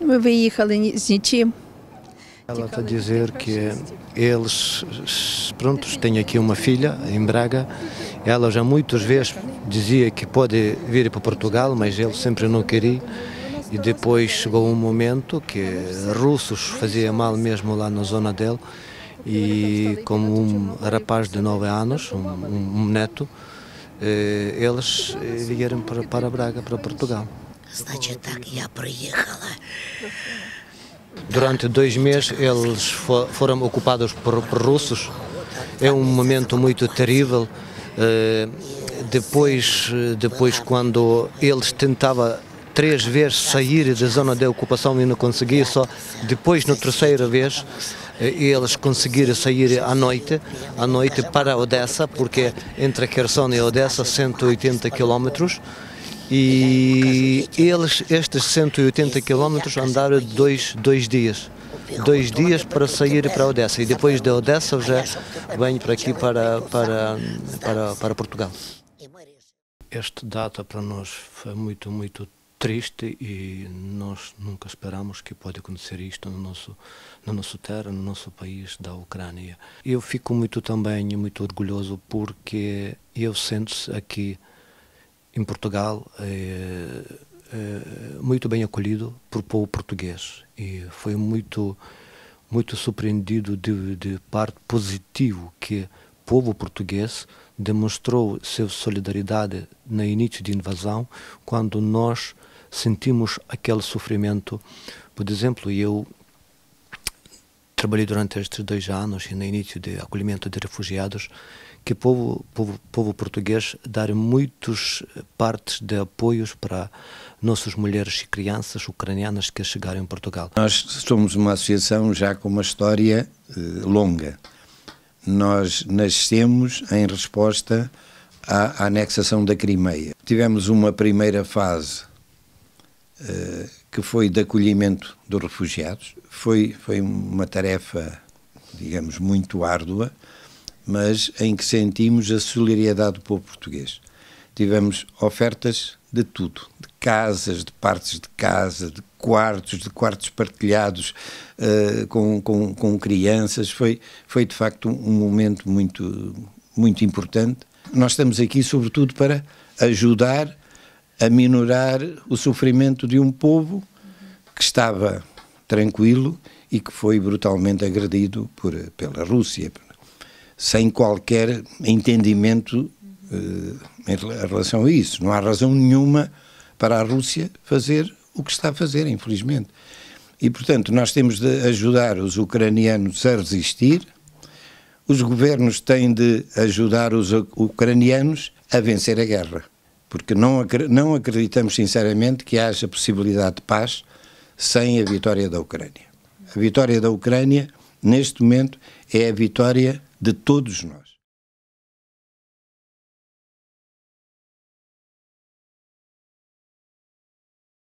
Ми виїхали з нічим. Ela está a dizer que eles, pronto, têm aqui uma filha em Braga. Ela já muitas vezes dizia que pode vir para Portugal, mas ele sempre não queria. E depois chegou um momento que russos faziam mal mesmo lá na zona dele. E como um rapaz de 9 anos, um, um neto, eles vieram para, para Braga, para Portugal. Значит так, я приехала. Durante dois meses eles foram ocupados por, por russos. É um momento muito terrível. Eh, depois, eh, depois quando eles tentavam três vezes sair da zona de ocupação e não conseguia, só depois, na terceira vez, eh, eles conseguiram sair à noite, à noite para Odessa, porque entre Kherson e Odessa 180 quilómetros. E é, eles, estes 180 km, é, andaram dois, dois dias. Dois dias para sair para Odessa. E depois de Odessa já venho para aqui, para, para, para, para Portugal. Esta data para nós foi muito, muito triste e nós nunca esperamos que pode acontecer isto no nosso na nossa terra, no nosso país da Ucrânia. Eu fico muito também muito orgulhoso porque eu sento aqui em Portugal é, é, muito bem acolhido por povo português e foi muito muito surpreendido de, de parte positivo que povo português demonstrou sua solidariedade no início de invasão quando nós sentimos aquele sofrimento por exemplo eu trabalhei durante estes dois anos no início de acolhimento de refugiados que o povo, povo, povo português dar muitas partes de apoios para nossas mulheres e crianças ucranianas que chegaram em Portugal. Nós somos uma associação já com uma história eh, longa. Nós nascemos em resposta à anexação da Crimeia. Tivemos uma primeira fase eh, que foi de acolhimento dos refugiados. Foi, foi uma tarefa, digamos, muito árdua, mas em que sentimos a solidariedade do povo português. Tivemos ofertas de tudo, de casas, de partes de casa, de quartos, de quartos partilhados uh, com, com, com, crianças. Foi, foi de facto um momento muito, muito importante. Nós estamos aqui, sobretudo, para ajudar a minorar o sofrimento de um povo que estava tranquilo e que foi brutalmente agredido por, pela Rússia, sem qualquer entendimento uh, em relação a isso. Não há razão nenhuma para a Rússia fazer o que está a fazer, infelizmente. E, portanto, nós temos de ajudar os ucranianos a resistir, os governos têm de ajudar os ucranianos a vencer a guerra porque não, não acreditamos sinceramente que haja possibilidade de paz sem a vitória da Ucrânia. A vitória da Ucrânia, neste momento, é a vitória de todos nós.